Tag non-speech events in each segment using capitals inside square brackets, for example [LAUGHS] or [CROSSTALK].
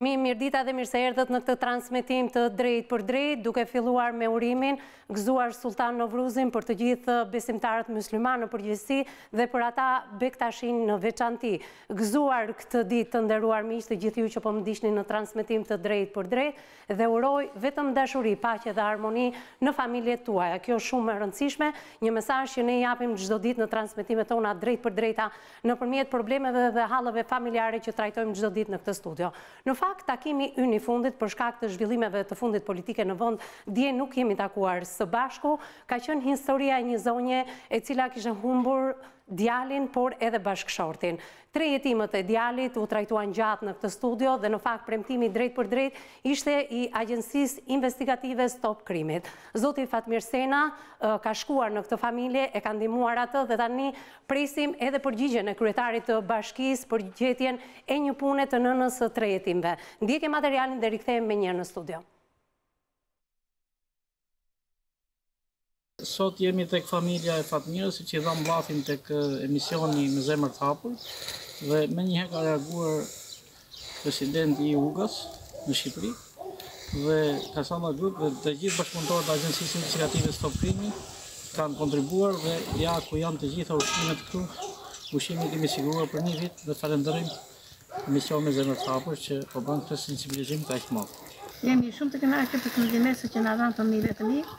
Mi mirë dita dhe mirë se erdhët në këtë transmitim të drejt për drejt, duke filluar me urimin, gëzuar Sultan Novruzin për të gjithë besimtarët musliman në përgjësi dhe për ata bektashin në veçanti. Gëzuar këtë dit të nderuar mi të gjithë ju që po më dishni në transmitim të drejt për drejt dhe uroj vetëm dashuri, pache dhe harmoni në familje tuaja. Kjo shumë më rëndësishme, një mesaj që ne japim gjithë do dit në transmitimet tona drejt për drejta në përmjet dhe halëve familjare që trajtojmë gjithë dit në këtë studio. Në fa, pak takimi unë i fundit për shkak të zhvillimeve të fundit politike në vënd, dje nuk jemi takuar së bashku, ka qënë historia e një zonje e cila kishte humbur djalin, por edhe bashkëshortin. Tre jetimët e djalit u trajtuan gjatë në këtë studio dhe në fakt premtimi drejt për drejt ishte i agjensis investigative stop krimit. Zoti Fatmir Sena ka shkuar në këtë familje, e ka ndimuar atë dhe tani presim edhe përgjigje në kryetarit të bashkis për gjetjen e një punet të nënës të tre jetimve. Ndjekje materialin dhe rikthejmë me njërë në studio. Sot jemi tek familja e Fatmirës, si që i dhamë vlatin tek emisioni me zemër të hapur, dhe me njëhe ka reaguar presidenti i Ugas në Shqipëri, dhe Kasana Grup dhe të gjithë bashkëpunëtorët e agjensisë investigative Stop krimi, kanë kontribuar dhe ja ku janë të gjitha ushqimet këtu, ushqimet kemi siguruar për një vit dhe falenderojm emision me zemër të hapur që po bën këtë sensibilizim të madh. Jemi shumë të kënaqur për këtë mesazh që na dhanë familja e mirë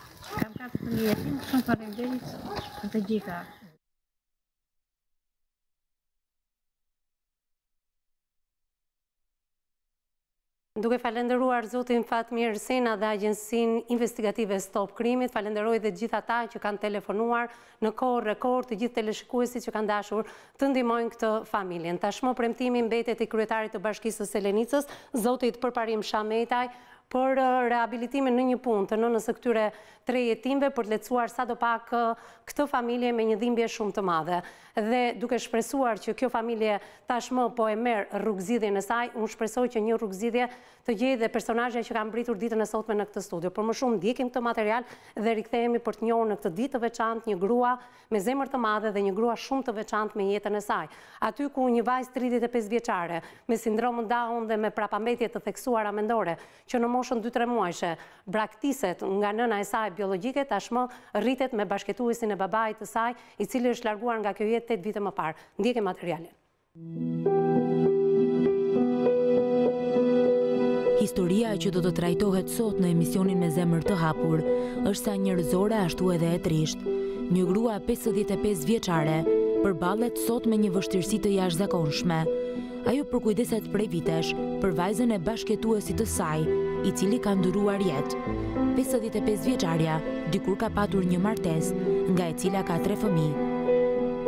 të gjitha. Duke falenderuar Zotin Fatmir Sena dhe Agjensin Investigative Stop Krimit, falenderoj dhe gjitha ta që kanë telefonuar në korë rekord të gjithë teleshikuesit që kanë dashur të ndimojnë këtë familjen. Tashmo premtimi betet i kryetarit të bashkisës Selenicës, Zotit përparim Shametaj, për uh, rehabilitimin në një punë të në nësë këtyre tre jetimve për të lecuar sa do pak uh, këtë familje me një dhimbje shumë të madhe. Dhe duke shpresuar që kjo familje tashmë po e merë rrugzidhje në saj, unë shpresoj që një rrugzidhje të gjej dhe personajën që kam britur ditën e sotme në këtë studio. Por më shumë dikim këtë material dhe rikthejemi për të njohë në këtë ditë të veçant një grua me zemër të madhe dhe një grua shumë të veçant me jetën e saj. Aty ku një vajzë 35 vjeqare me sindromën Down dhe me prapambetje të theksuara mendore që në moshën 2-3 muajshe, braktiset nga nëna e saj biologike, tashmë rritet me bashketuisin e babaj të saj, i cili është larguar nga kjo jetë 8 vite më parë. Ndjekë materialin. Historia që do të trajtohet sot në emisionin me zemër të hapur, është sa rëzore ashtu edhe e trisht. Një grua 55 vjeqare për balet sot me një vështirësi të jash zakonshme. Ajo përkujdeset prej vitesh për vajzën e bashketuesit të saj, i cili ka ndëruar jetë. 55 vjeqarja, dikur ka patur një martes, nga e cila ka tre fëmi.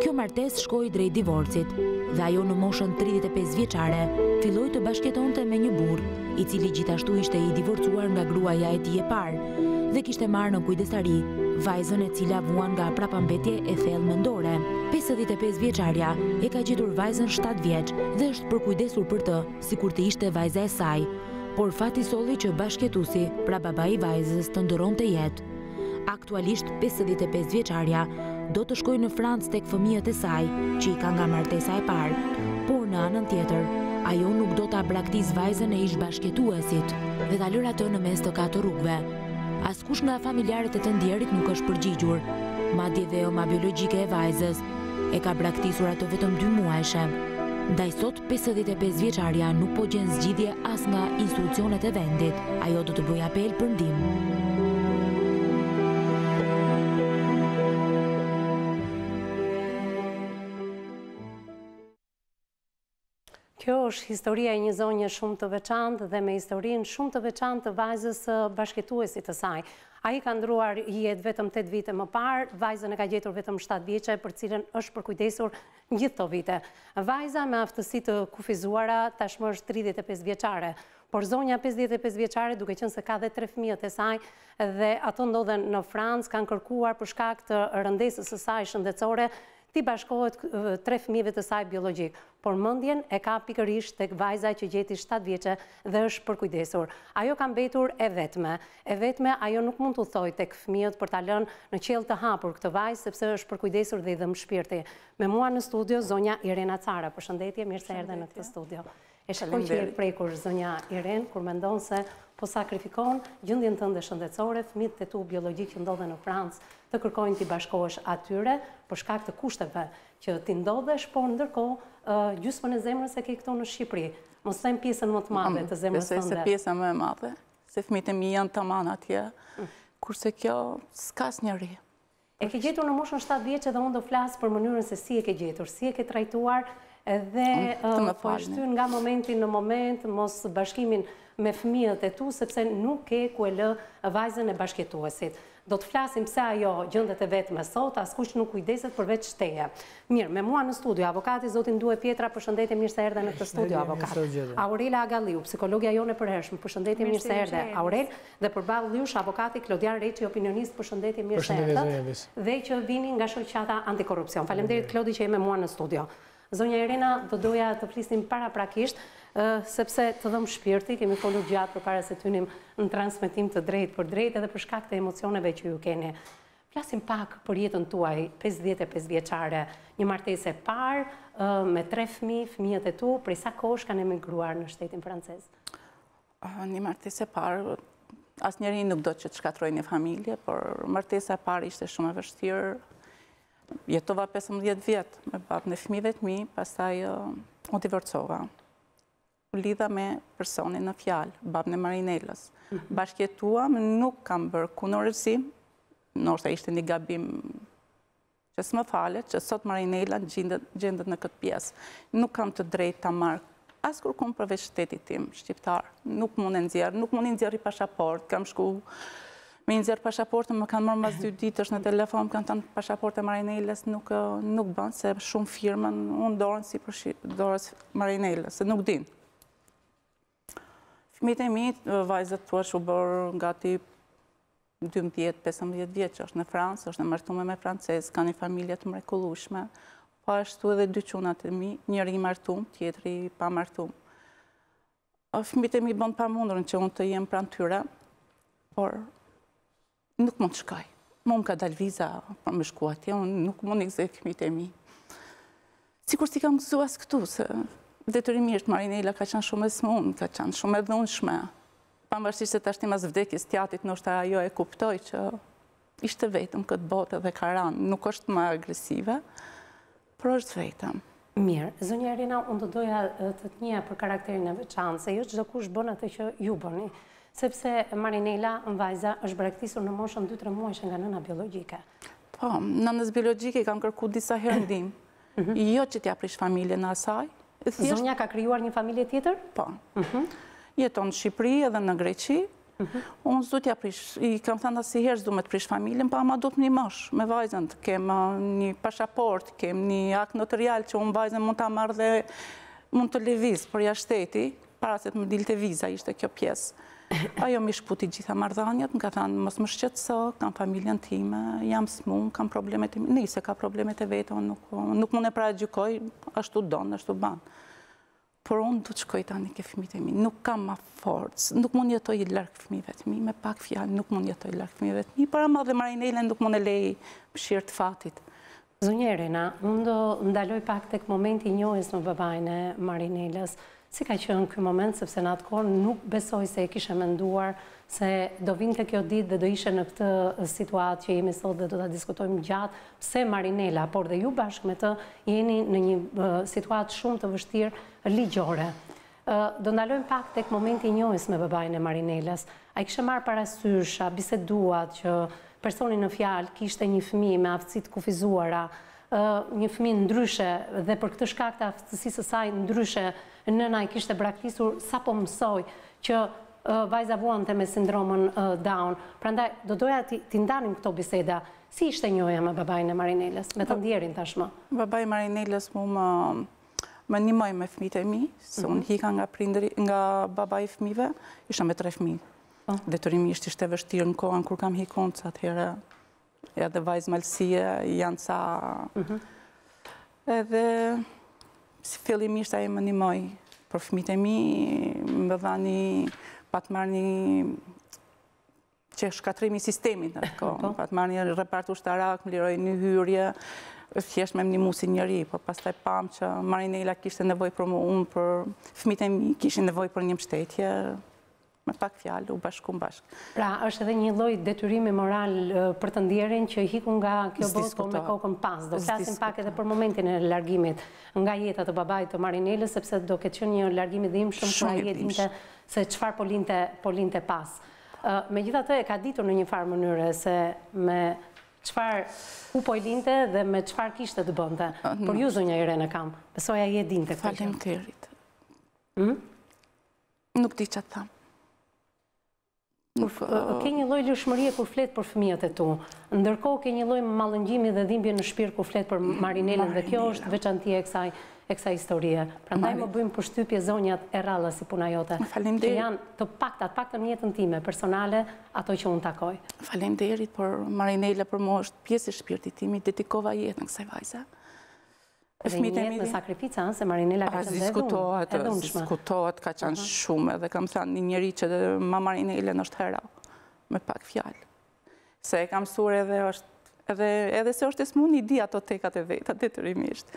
Kjo martes shkoj drejt divorcit, dhe ajo në moshën 35 vjeqare, filloj të bashketon të me një bur i cili gjithashtu ishte i divorcuar nga gruaja e ti e parë, dhe kishte marë në kujdesari, vajzën e cila vuan nga prapambetje e thellë mendore. 55 vjeqarja e ka gjithur vajzën 7 vjeq dhe është përkujdesur për të, si kur të ishte vajzë e saj, por fati soli që bashketusi, pra baba i vajzës, të ndëron të jetë. Aktualisht, 55 vjeqarja do të shkoj në Francë të këfëmijët e saj, që i ka nga martesa e parë, por në anën tjetër, ajo nuk do të abraktis vajzën e ish bashketuesit dhe të lëra të në mes të katë rrugve. Askush nga familjarët e të ndjerit nuk është përgjigjur, ma dhe ma biologjike e vajzës, e ka braktisur ato vetëm 2 muajshem. Da sot, 55 vjeqarja nuk po gjenë zgjidje as nga instrucionet e vendit. Ajo do të bëj apel për ndim. Kjo është historia e një zonje shumë të veçantë dhe me historinë shumë të veçantë të vajzës eh, bashketuesit të sajë. A i ka ndruar jetë vetëm 8 vite më parë, vajzën e ka gjetur vetëm 7 vjeqe, për cilën është përkujdesur gjithë të vite. Vajza me aftësi të kufizuara tashmë është 35 vjeqare, por zonja 55 vjeqare duke qënë se ka dhe 3 fëmijët e saj, dhe ato ndodhen në Francë, kanë kërkuar për shkak të rëndesës e saj shëndecore, ti bashkohet tre fëmive të saj biologjik, por mëndjen e ka pikërish të këvajzaj që gjeti 7 vjeqe dhe është përkujdesur. Ajo kam betur e vetme, e vetme ajo nuk mund të thoj të këfëmijët për talën në qelë të hapur këtë vajzë, sepse është përkujdesur dhe i dhe më shpirti. Me mua në studio, zonja Irena Cara, për shëndetje, mirë se erdhe në këtë studio. E shëllë që gjithë prej kur zonja Irena, kur me ndonë se po sakrifikon gjëndjen të shëndetësore, fëmijët të tu biologikë që ndodhe në Francë, të kërkojnë t'i bashkohesh atyre për shkak të kushteve që ti ndodhesh, por ndërkohë gjysmën e zemrës e ke këtu në Shqipëri. Mos sem pjesën më të madhe të zemrës tonë. Besoj se pjesa më e madhe, se fëmijët e mi janë tamam atje. Mm. Kurse kjo s'ka asnjëri. E ke gjetur në moshën 7 vjeç edhe unë do flas për mënyrën se si e ke gjetur, si e ke trajtuar edhe po e ty nga momenti në moment, mos bashkimin me fëmijët e tu, sepse nuk ke ku e lë vajzën e bashkjetuesit. Do të flasim pse ajo gjendet e vetme sot, askush nuk kujdeset për vetë shteje. Mirë, me mua në studio avokati zotin Duaj Pietra, përshëndetje mirë se erdhe në këtë studio avokat. Aurela Agaliu, psikologja jone përhershme, përshëndetje mirë se erdhe. Aurel, dhe përballë ljush, avokati Klodian Reçi, opinionist, përshëndetje mirë se erdhe. Dhe që vini nga shoqata antikorrupsion. Faleminderit Klodi që jemi me mua në studio. Zonja Irena, do doja të flisim paraprakisht sepse të dhëmë shpirti, kemi folur gjatë për para se të njëm në transmitim të drejt për drejt edhe për shkak të emocioneve që ju keni. Plasim pak për jetën tuaj, 55 vjeqare, një martese parë, me tre fmi, fmijët e tu, prej sa kosh kanë emigruar në shtetin francesë? Një martese parë, asë njëri nuk do që të shkatroj një familje, por martese parë ishte shumë e vështirë, jetova 15 vjetë me babë në fmi dhe të mi, pasaj u divorcova lidha me personin në fjalë, babën e Marinellës. Mhm. Bashkjetuam, nuk kam bërë kunorësim, nështë e ishte një gabim që së më falet, që sot Marinella gjendët në këtë pjesë. Nuk kam të drejt të markë, asë kur kom përve shtetit tim, shqiptar, nuk mund e nëzjerë, nuk mund e nëzjerë i pashaport, kam shku me nëzjerë pashaport, më kanë mërë mbas dy ditësh në telefon, më kanë tanë pashaport e Marinellës, nuk banë, se shumë firmën, unë dorën si përshirë, dorës Marinellës, se nuk dinë. Mitë e mitë, vajzët tuar shu bërë nga ti 12-15 vjetë që është në Fransë, është në mërtume me francesë, ka një familje të mrekulushme, po ashtu edhe dy qunat e mi, njëri i martumë, tjetëri i pa martumë. Fëmite mi bëndë pa mundurën që unë të jemë pranë tyre, por nuk mund të shkaj. Mu më ka dalë viza për po më shkuatje, unë nuk mund i gëzë fëmite mi. Sikur si kam së këtu, se detyrimisht Marinela ka qenë shumë e smunë, ka qenë shumë e dhunshme. Pa më vërshqë se të ashtima as vdekis tjatit, nështë ajo e kuptoj që ishte vetëm këtë botë dhe karanë, nuk është më agresive, për është vetëm. Mirë, zënja Rina, unë të doja të të njëja për karakterin e veçanë, se ju që dhe kush bënë atë që ju bëni, sepse Marinela në vajza është brektisur në moshën 2-3 muajshë nga nëna biologike. Po, nënës biologike i kam kërku disa herëndim, [CLEARS THROAT] mhm. jo që t'ja prish familje në asaj, Thjesht... Zonja ka kryuar një familje tjetër? Po. Mhm. Jeton në Shqipëri edhe në Greqi. Mm Unë zdo t'ja prish, i kam thanda si herë zdo me të prish familjen, pa ama do t'mi mosh me vajzën, kem uh, një pashaport, kem një akt notarial që unë vajzën mund t'a marrë dhe mund të leviz për jashteti, para se të më dilë të viza, ishte kjo pjesë ajo mi shputi gjitha mardhanjat, nga thanë, mos më shqetëso, kam familjen time, jam smun, kam problemet e mi, nëjse ka problemet e vetë, nuk mune pra gjykoj, ashtu donë, ashtu banë. Por unë du të shkoj tani ke fëmite mi, nuk kam ma forës, nuk mund jetoj i lërkë fëmive të mi, me pak fjalë, nuk mund jetoj i lërkë fëmive të mi, por ama dhe Marinele nuk mund e lejë pëshirë të fatit. Zunjerina, unë do ndaloj pak të këmomenti njojës në bëbajnë Marinelës, Si ka që në këj moment, sepse në atë korë nuk besoj se e kishe menduar se do vinë të kjo ditë dhe do ishe në këtë situatë që jemi sot dhe do të diskutojmë gjatë pse Marinella, por dhe ju bashkë me të jeni në një situatë shumë të vështirë ligjore. Do ndalojmë pak të këtë moment i njojës me bëbajnë e Marinellas. A i kështë marë parasysha, biseduat që personin në fjalë kishte një fmi me aftësit kufizuara, një fmi ndryshe dhe për këtë shkakta aftësisë saj ndryshe, nëna i kishte braktisur sa po mësoj që vajza vuante me sindromën Down. Prandaj do doja ti ti ndanim këto biseda. Si ishte njoja me babain e Marinelës, me të ndjerin tashmë? Babai i Marinelës mu më më nimoj me fëmijët e mi, se mhm. unë hika nga prindri, nga baba i fëmijëve, isha me tre fëmijë. Po. Detyrimisht ishte vështirë në kohën kur kam hikon ca atëherë. Ja dhe vajzë malësie, janë ca... Mhm. Edhe si fillim a i më një moj, për fëmite e mi, më bëdha një patë marrë një që shkatrimi sistemi në të [LAUGHS] kohë, po. patë marrë një repartu shtarak, më liroj një hyrje, jeshtë me më një musin njëri, po pas taj pam që Marinela kishtë nevoj për më unë, për fëmit e mi kishtë nevoj për një mështetje, me pak fjallë u bashku në bashkë. Pra, është edhe një lojt detyrimi moral për të ndjerin që i hiku nga kjo botë po me kokën pas. Do flasim pak edhe për momentin e largimit nga jetat të babait të Marinelës, sepse do këtë që një largimit dhim shumë për a jetin të se qëfar po, po linte pas. Me gjitha të e ka ditur në një farë mënyre se me qëfar u po i dhe me qëfar kishtë të bënda. Por ju zonja Irene re në kam, pësoja i e dinte këtë që. Falem kërit. Hm? Nuk ti që të Uh, ke një loj lëshmërie kur fletë për fëmijët e tu, ndërko ke një loj malëngjimi dhe dhimbje në shpirë kur fletë për marinelin dhe kjo është veçantie e kësa historie. Pra ndaj më bëjmë për shtypje zonjat e rralla si puna jote, që janë të pakta të pakt të mjetën time, personale, ato që unë takoj. Falem derit, por Marinela për mu është pjesë i shpirëti timi, dedikova jetë në kësaj vajzat. Fëmijët e mi me sakrifica janë se Marinela ka qenë diskutohet, diskutohet ka qenë shumë edhe kam thënë një njerëz që ma Marinela është hera me pak fjalë. Se e kam mësuar edhe është edhe edhe se është smun i di ato tekat e veta detyrimisht.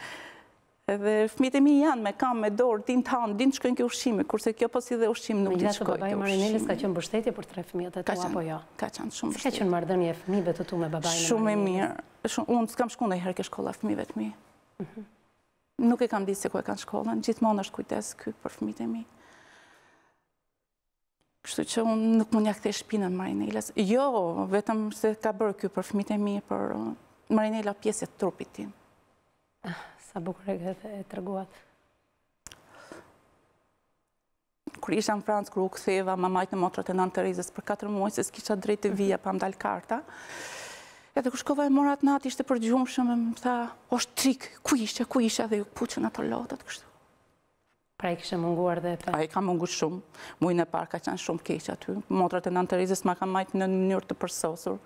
Edhe fëmijët e mi janë me kam me dorë, din të han, din të shkojnë kë ushqime, kurse kjo po si dhe ushqim nuk di shkojnë. Ja, Marinela ka qenë mbështetje për tre fëmijët e tua apo jo? Ka qenë shumë mbështetje. Ka qenë marrëdhënie e fëmijëve të tu me babain. Shumë e mirë. Unë s'kam shkuar ndonjëherë ke shkolla fëmijëve të mi. Mhm nuk e kam ditë se ku e kanë shkollën, gjithmonë është kujtesë ky për fëmijët e mi. Kështu që unë nuk mund ja kthej shpinën Marinelës. Jo, vetëm se ka bërë ky për fëmijët e mi, por uh, Marinela pjesë e trupit tim. Ah, sa bukur e të treguat. Kër isha në Francë, kër u këtheva, mamajtë në motrat e nënë të rizës për 4 muaj, se s'kisha drejtë të vija, pa më dalë karta, Edhe ku shkova e morat atë natë, ishte për gjumë shumë, më tha, është trik, ku ishte, ku ishte, dhe ju puqën atë lotët, kështu. Pra i kështë munguar dhe të? A i ka mungu shumë, mujnë e parë ka qenë shumë keqë aty, motrat e të rizës ma ka majtë në në njërë të përsosur,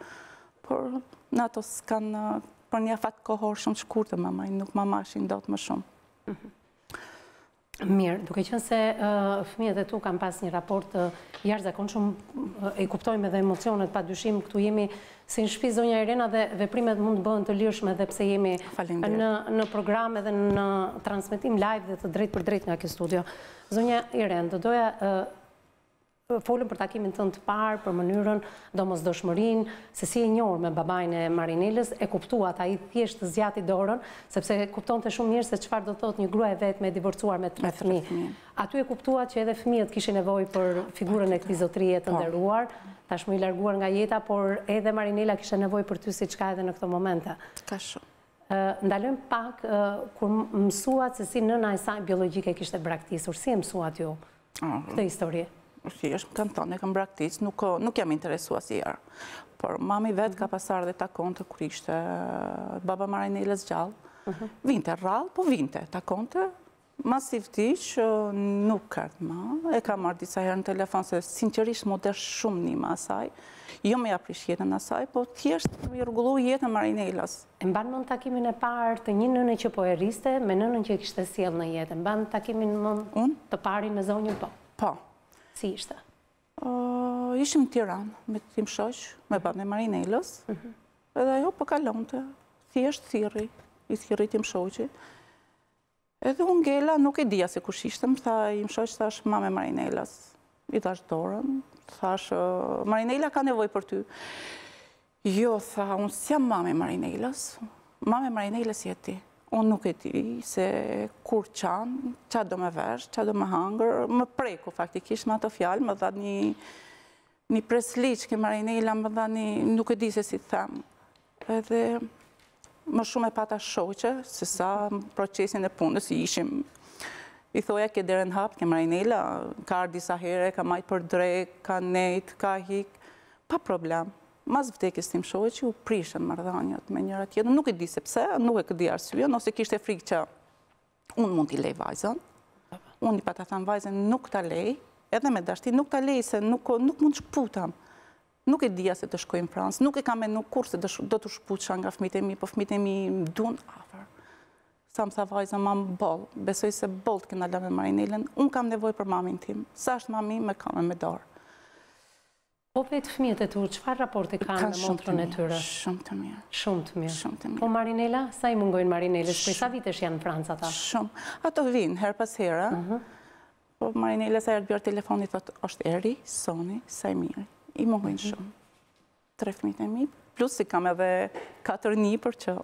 por në kanë për një fatë kohor shumë shkurë dhe mamaj, nuk mamashin do të më shumë. Mhm. Mirë, duke qënë se uh, fëmijët e tu kam pas një raport të jarë zakon shumë, e kuptojmë edhe emocionet pa dyshim, këtu jemi si në shpiz zonja Irena dhe veprimet mund të bëhen të lirshme dhe pse jemi në, në program edhe në transmitim live dhe të drejt për drejt nga kjo studio. Zonja Irena, do doja folëm për takimin të në të parë, për mënyrën, do mos dëshmërin, se si e njërë me babajnë e Marinilës, e kuptuat a i thjeshtë zjati dorën, sepse kupton të shumë njërë se qëfar do thot një grua e vetë me divorcuar me tre fëmi. Aty e kuptuat që edhe fëmijët kishin nevoj për figurën e këti zotrije të po. nderuar, ta shmë i larguar nga jeta, por edhe Marinila kishin nevoj për ty si qka edhe në këto momente. Ka shumë. Ndallëm pak, kur mësuat se si nëna e saj biologike kishte braktisur, si e mësuat ju ah. këtë historie? si është më kanë thonë, e kam braktis, nuk jam interesua si jarë. Por mami vetë ka pasar dhe takon të kur ishte baba marajnë i les gjallë. Mhm. Vinte rralë, po vinte takon të masivti që nuk kërtë ma. E ka marrë disa herë në telefon se sinqerisht më dërë shumë një masaj. Jo me aprish jetën asaj, po thjesht të mi jetën marinejlas. E mba në takimin e parë të një nënë që po e riste, me nënën që kështë e siel në jetë. Mban takimin më të pari në zonjën Po. Po si ishte? Ishim tiran, me të tim shosh, me bane Marinellës, mhm. edhe ajo pëkallon po të, thjesht thiri, i thiri tim shoshi, edhe unë gela, nuk e dija se kush ishte, më tha, më shosh, thash, ma me Marinellës, i thash dorën, thash, Marinella ka nevoj për ty, jo, tha, unë s'jam ma me Marinellës, ma me Marinellës jeti, unë nuk e ti se kur qanë, qa do me vesh, qa do me hangër, më preku faktikisht më ato fjalë, më dha një, një presliqë ke marajnë e ila, më dha një nuk e di se si them. Edhe më shumë e pata shoqë, se sa procesin e punës i ishim I thoja, ke derën hapë, ke mrejnila, ka arë disa here, ka majtë për drejk, ka nejtë, ka hikë, pa problem mas vdekis tim shohet që u prishën mardhanjot me njëra tjetën, nuk i di sepse, nuk e këdi arsua, nëse kishtë e frikë që unë mund t'i lej vajzën, unë i pata thamë vajzën nuk t'a lej, edhe me dashti nuk t'a lej se nuk mund shkëputam, nuk e dija se të shkojnë Fransë, nuk e kam e nuk kur se do të shkëput nga fmitemi, mi, po fmitemi mi dun afer. Sa më tha vajzën mamë bolë, besoj se bolë të këna lëve marinilën, unë kam nevoj për mamin tim, sa është mami me kamë me dorë. Po fëmijët e tu, qëfar raporti kanë në motrën e tyre? Shumë të mirë. Shumë të mirë. Shumë të po mirë. Po Marinela, sa i mungojnë Marinelës? Për sa vitesh janë në Franca ta? Shumë. Ato vinë, herë pas herë. Mhm. Po Marinela sa i rëtë telefoni, thotë, është eri, soni, sa i mirë. I mungojnë mhm. shumë. Tre fëmijët e mi, plus i kam edhe katër një për që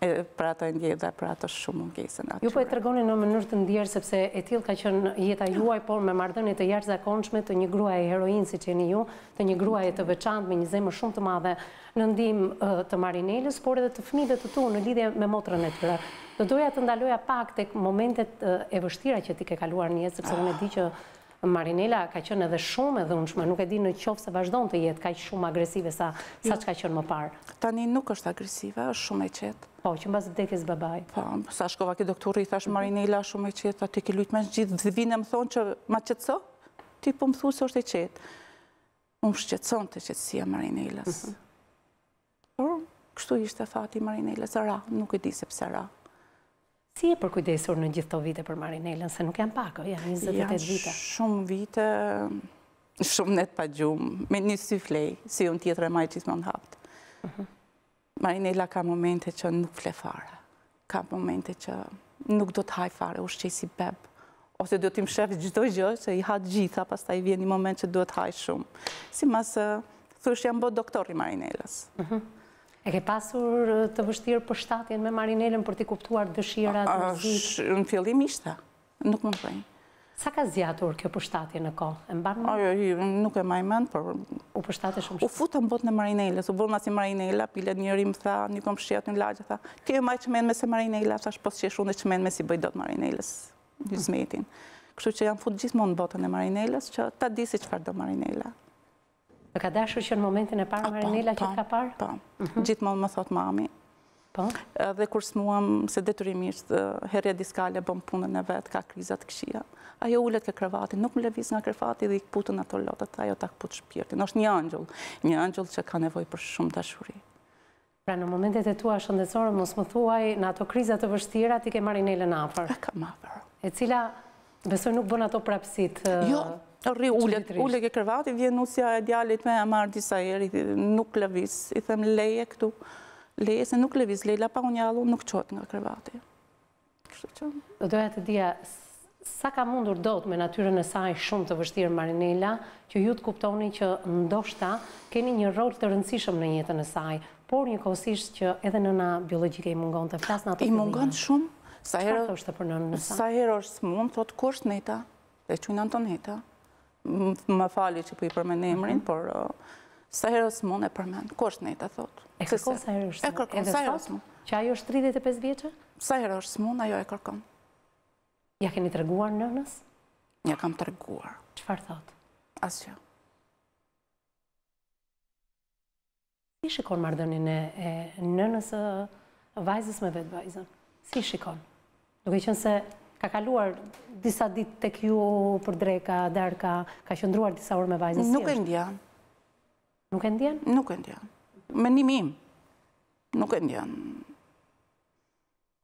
për ato e ndjejë dhe për ato shumë mungesën. Ju po e tërgoni në mënyrë të ndjerë, sepse e tilë ka qënë jeta juaj, por me mardënit të jarë zakonçme të një grua e heroinë si qeni ju, të një grua e të veçantë me një zemë shumë të madhe në ndim të marinelës, por edhe të fmidhe të tu në lidhje me motrën e të tërë. Do doja të ndaloja pak të momentet e vështira që ti ke kaluar njësë, sepse dhe e di që Marinela ka qenë edhe shumë unë shumë, nuk e di në qofë se vazhdo të jetë ka shumë agresive sa, sa që jo. ka qenë më parë. Tani nuk është agresive, është shumë e qetë. Po, që mbas vdekjes babai. Po, sa shkova ke doktori, thash Marinela shumë e qetë, aty ke me më gjithë dhe vinë më thonë që ma qetëso. Ti po më thua se është e qetë. Unë shqetëson të qetësia Marinelas. Mm -hmm. Por, kështu ishte fati Marinelas, ra, nuk e di se pëse ra. Si e përkujdesur në gjithë të vite për Marinelën, se nuk janë pako, janë 28 vite? Janë shumë vite, shumë net pa gjumë, me një syflej, si unë tjetër e majtë qizë më në haptë. Mhm. Marinella ka momente që nuk fle fare, ka momente që nuk do të haj fare, ushqej si bebë, ose do t'im shefë gjithdoj gjë, që i hatë gjitha, pas ta i vje një moment që do t'haj haj shumë. Si masë, thush jam bot doktori Marinellës. Mhm. E ke pasur të vështirë për shtatjen me Marinelën për t'i kuptuar dëshira të vështirë? Në fillim ishte, nuk më fejnë. Sa ka zjatur kjo për shtatjen e ko? Nuk e majmen, për... U për shtatjen shumë shumë? U futën botë në Marinelës, u bëllë nga si Marinela, pilet njëri më tha, një kom më shqiat një lagjë, tha, ti e maj që menë me se Marinela, tha, shpo që e shumë që menë me si bëjdo të Marinelës, një zmetin. Kështu që janë futë gjithmonë botën e Marinelës, që ta disi që farë do Marinela. Dhe ka dashur që në momentin e parë, ah, Marinela që ka parë? Pa, pa. Mhm. Gjitë më thot mami. Pa. Po? Dhe kur së muam, se detyrimisht herja diskale bëm punën e vetë, ka krizat këshia. Ajo ullet ke krevati, nuk më levis nga krevati dhe i këputën ato lotët, ajo ta këputë shpirti. Në është një angjull, një angjull që ka nevoj për shumë dashuri. Pra në momentet e tua shëndetësorën, mos më thuaj, në ato krizat të vështira, ti ke Marinela në afer. E ka më E cila, besoj nuk bën ato prapsit. Jo, Rri ullet, ullet e kërvati, vjen nusja e djalit me marrë disa eri, nuk lëvis, i them leje këtu, leje se nuk lëvis, lejla pa unë jalu, nuk qot nga kërvati. Doja të dhja, sa ka mundur dot me natyre në saj shumë të vështirë Marinella, që ju të kuptoni që ndoshta keni një rol të rëndësishëm në jetën në saj, por një kosisht që edhe nëna biologike i mungon të flasë në ato të një. I mungon shumë, sa herë është mund, thot kusht neta, dhe që në Antoneta, më fali që pëjë po përmenë mhm. uh, e por sa herës mund e përmenë, ko është nejtë, a thotë. E kërkon sa herës mund? E kërkon sa herës mund. Që ajo është 35 vjeqë? Sa herës mund, ajo e kërkon. Ja keni të reguar në nës? Ja kam të reguar. Që farë thotë? Si shikon mardënin e në nësë vajzës me vetë vajzën? Si shikon? Nuk e qënë se ka kaluar disa dit tek ju për dreka, derka, ka qëndruar disa orë me vajnë? Nuk e ndjen. Nuk e ndjen? Nuk e ndjen. Me nimim. Nuk e ndjen.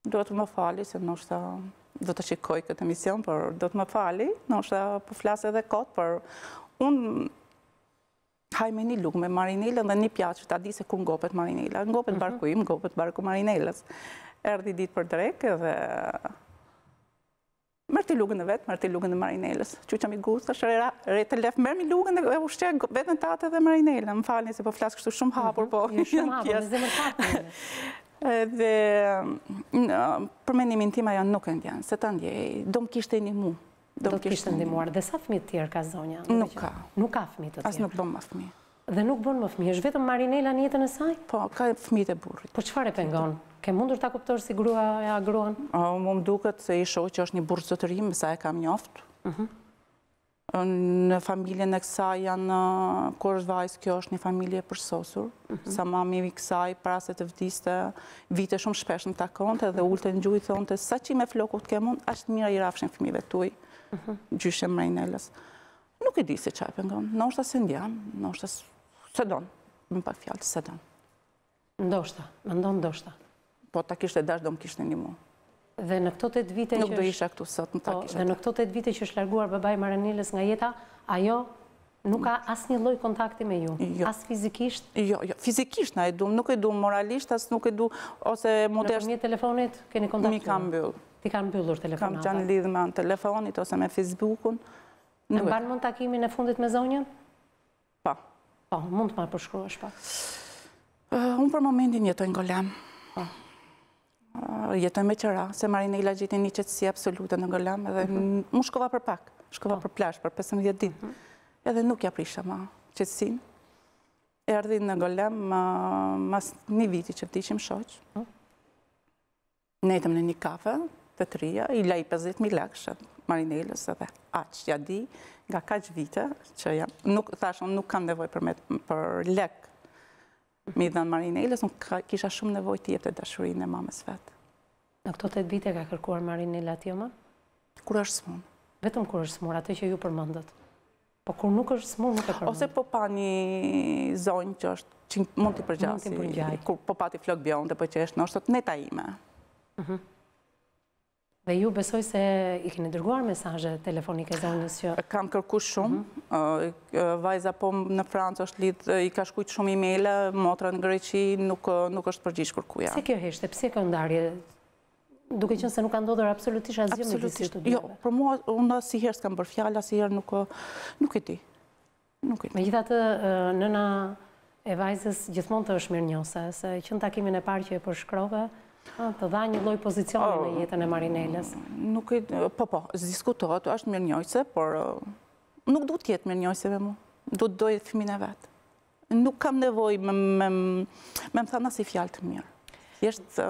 Do të më fali se nështë do të shikoj këtë emision, për do të më fali, nështë po flasë edhe kotë, për unë hajme një lukë me marinilën dhe një pjatë që ta di se ku ngopet marinilën. Ngopet mhm. barku im, ngopet barku marinilës. Erdi ditë për drekë dhe mërti lugën dhe vetë, mërti lugën e marinelës. Që që mi gusë, është rera, re të lefë, mërmi lugën e ushtje vetë në tate dhe marinelë. Më falin se po flasë kështu shumë hapur, mhm, po... Në shumë [LAUGHS] hapur, në zemër [LAUGHS] Dhe përmenimin tim ajo nuk e ndjanë, se të ndjej, do më kishtë e një mu. Do të kishtë muarë, Dhe sa fmi të tjerë ka zonja? Nuk ka. Nuk ka fmi të tjerë? As nuk bënë më fmi. Dhe nuk bënë më fmi. është vetëm Marinella njëtën e saj? Po, ka fmi të burrit. Po, qëfar e pengonë? Ke mundur ta kuptosh si grua e agruan? Më duket se i shohë që është një burë zëtërim, sa e kam njoftë. Mhm. Në familjen e kësaj janë, kërë është vajzë, kjo është një familje përsosur. Mhm. Sa mami i kësaj, pra se të vdiste, vite shumë shpesh në takonte dhe ullë të në gjujë, thonë të sa qime me flokut ke mund, ashtë mira i rafshin fëmive tuj, mhm. gjyshe mrejnëllës. Nuk e di se qaj pëngon, në është asë ndjan, në është asë, se donë, më pak fjallë, se donë. Ndo është, më ndonë ndo është po ta kishte dash do më kishte një mu. Dhe në këto të të vite... Nuk do isha këtu sot, më ta po, Dhe në këto të të vite që është larguar babaj Maranilës nga jeta, ajo nuk ka asë një loj kontakti me ju? Jo. Asë fizikisht? Jo, jo, fizikisht na e du, nuk e du moralisht, asë nuk e du, ose më të është... Në përmjet telefonit, keni kontakt? Mi kam bëll. Ti kam bëllur telefonat? Kam qanë lidhë me anë telefonit, ose me Në takimin fundit me zonjën? Po, mund të përshkruash, uh, Unë për momentin jetoj në golem. Po jetoj me qëra, se marrin e një qëtësi absolute në Golem, edhe mhm. mu shkova për pak, shkova po. për plash, për 15 din, mhm. edhe nuk ja prisha ma qëtësin. E ardhin në Golem mas një viti që shoqë, shoq, po. nejtëm në një kafe, të trija, i laj 50.000 lakshë, marinelës edhe aqë, ja di, nga kaqë vite, që jam, nuk, thashon, nuk kam nevoj për lek, mi mhm. dhe në marinelës, nuk kisha shumë nevoj të jetë të dashurin e mamës vetë. Në këto të të vite ka kërkuar Marinela Tjoma? Kur është smur? Vetëm kur është smur, atë që ju përmëndët. Po kur nuk është smur, nuk e përmëndët. Ose po pa një zonjë që është që mund t'i përgjasi, kur po t'i flok bjohën dhe po që është të neta ime. Mhm. Dhe ju besoj se i kene dërguar mesajë telefonike zonës që... Kam kërku shumë, mhm. vajza po në Francë është lidhë, i ka shkujtë shumë e mele, motra në Greqi, nuk është përgjish kërkuja. Se kjo heshte, pëse këndarje duke qënë se nuk ka ndodhër absolutisht asgjë me gjithë të dyve. Jo, për mua, unë si herës s'kam bërë fjalla, si herë nuk, nuk e ti. Nuk e Me gjitha të nëna e vajzës gjithmon të është mirë njëse, se qënë takimin e parë që e përshkrove, të dha një loj pozicion në oh. jetën e Marinelles. Nuk e, po, po, zdiskutohet, është mirë njëse, por nuk du të jetë mirë njose me mu. Du të dojë të e vetë. Nuk kam nevoj me, me, më thana si fjalë të mirë. Jeshtë,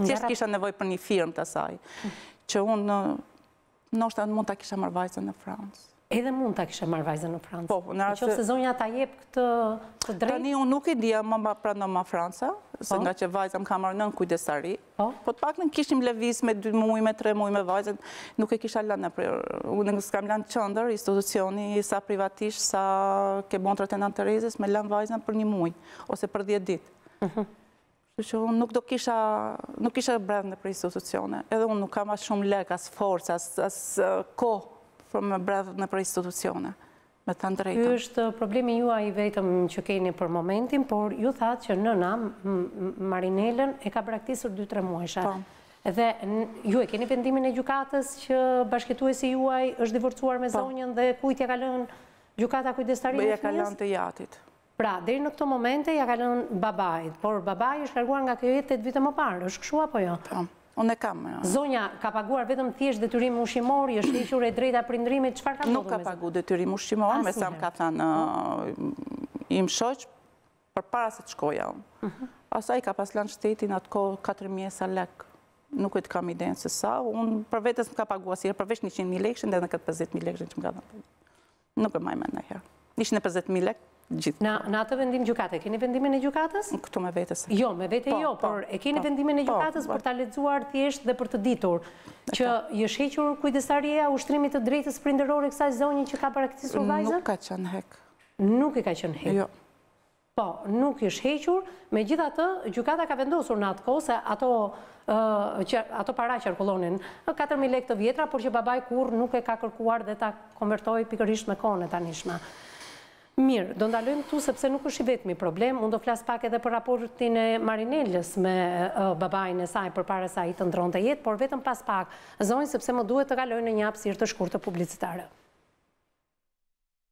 Qështë kisha nevoj për një firmë të saj? Që unë në është anë mund të kisha marrë vajzën në Fransë. Edhe mund të kisha marrë vajzën në Fransë? Po, në rrasë... Që sezonja të këtë drejtë? Tani, unë nuk i dhja më më prandon më Fransa, se po. nga që vajzën ka marrë nën kujdesari. Po, po të pak në kishim levis me 2 mui, me 3 mui, me vajzën, nuk e kisha lanë në prirë. Unë nga s'kam lanë qëndër, institucioni, sa privatisht, sa ke bontrat e nënë të rezis, me lanë vajzën për një mui, ose për 10 ditë. Mhm që unë nuk do kisha, nuk kisha brendë për institucione, edhe unë nuk kam as shumë lek, asë forës, asë uh, ko për me brendë për institucione, me të në drejta. është problemi juaj i vetëm që keni për momentin, por ju thatë që nëna, Marinelen, e ka praktisur 2-3 muesha. Po. Edhe ju e keni vendimin e gjukatës që si juaj është divorcuar me po. zonjën dhe kujtja ka lënë gjukata kujdestarinë e fjesë? Bëja ka lënë të jatit. Pra, diri në këto momente, ja kalon babajt, por babajt është larguar nga kjo jetë 8 vite më parë, është këshua jo? po jo? Pra, unë e kam, jo. Zonja, ka paguar vetëm thjesht detyrim ushimor, është i qure drejta prindrimit, qëfar ka përme? Nuk ka pagu detyrim ushimor, me sa më ka thënë, uh, im shoq, për para se të shkoja unë. Mhm. Asa i ka pas lanë shtetin atë ko 4 mjesa lek, nuk e të kam idejnë se sa, unë për vetës më ka pagu asirë, 100.000 dhe 50.000 që më ka në gjithë. Në atë vendim gjukate, keni vendimin e gjukatës? Këtu me vetës. Jo, me vetë po, jo, po, por e keni po, vendimin e gjukatës për ta ledzuar thjesht dhe për të ditur që jeshe qërë kujtësarja u ushtrimit të drejtës prinderor e kësaj zonjë që ka praktisur vajzë? Nuk ka qënë hek. Nuk i ka qënë hek. Jo. Po, nuk ishtë hequr, me gjitha të gjukata ka vendosur në atë kohë se ato para që arkullonin 4.000 lek të vjetra, por që babaj kur nuk e ka kërkuar dhe ta konvertoj pikërisht me kone ta Mirë, do ndalojmë tu sepse nuk është i vetëmi problem, unë do flasë pak edhe për raportin e Marinellës me babajnë e saj për para saj të ndronë të jetë, por vetëm pas pak, zonjë sepse më duhet të galojnë në një apsirë të shkurë të publicitarë.